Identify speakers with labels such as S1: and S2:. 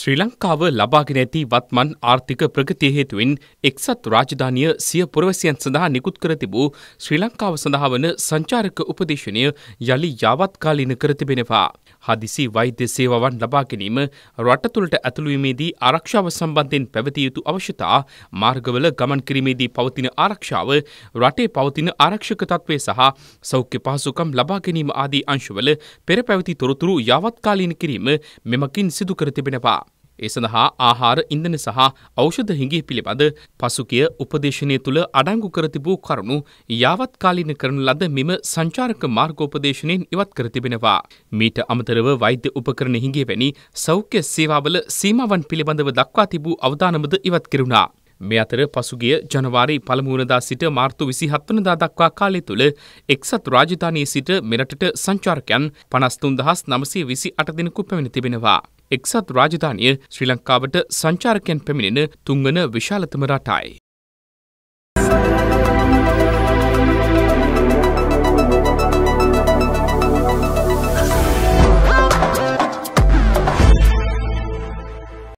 S1: ශ්‍රී ලංකාව ලබාගෙන ඇති වත්මන් ආර්ථික ප්‍රගතිය හේතුවෙන් එක්සත් රාජධානිය සිය පුරවැසියන් සඳහා නිකුත් කර තිබූ ශ්‍රී ලංකාව සඳහා වන සංචාරක උපදේශනය යළි යාවත්කාලීන කර තිබෙනවා. හදිසි වෛද්‍ය සේවාවන් ලබා ගැනීම රට තුළට ඇතුළුවීමේදී ආරක්ෂාව සම්බන්ධයෙන් පැවතිය යුතු අවශ්‍යතා මාර්ගවල ගමන් කිරීමේදී පවතින ආරක්ෂාව රටේ පවතින ආරක්ෂක තත්ත්වය සහ සෞඛ්‍ය පහසුකම් ලබා ගැනීම ආදී අංශවල පෙර පැවති තොරතුරු යාවත්කාලීන කිරීම මෙමකින් සිදු කර තිබෙනවා. ඒ සඳහා ආහාර ඉන්දන සහ ඖෂධ හිඟි පිළිබඳ පසුකිය උපදේශනය තුළ අඩංගු කර තිබූ කරුණු යාවත්කාලීන කරන ලද මෙම සංචාරක මාර්ගෝපදේශනයෙන් ඉවත් කර තිබෙනවා. මීට අමතරව වෛද්‍ය උපකරණ හිඟිය වැනි සෞඛ්‍ය සේවාවල සීමාවන් පිළිබඳව දක්වා තිබූ අවධානමද ඉවත් කෙරුණා. මේ අතර පසුගිය ජනවාරි පළමුුවනදා සිට මාර්තු විසිහත්වනදා දක්වා කාලය තුළ එක්සත් රාජධානයේ සිට මෙරටට සංචාර්කයන් පනස්තුන් දහස් නමසේ විසි අට දෙනෙකු පැමිණ තිබෙනවා. එක්සත් රාජධානිය ශ්‍රී ලංකාවට සංචාරකයන් පැමිණෙන තුන්වන විශාලතම රටායි.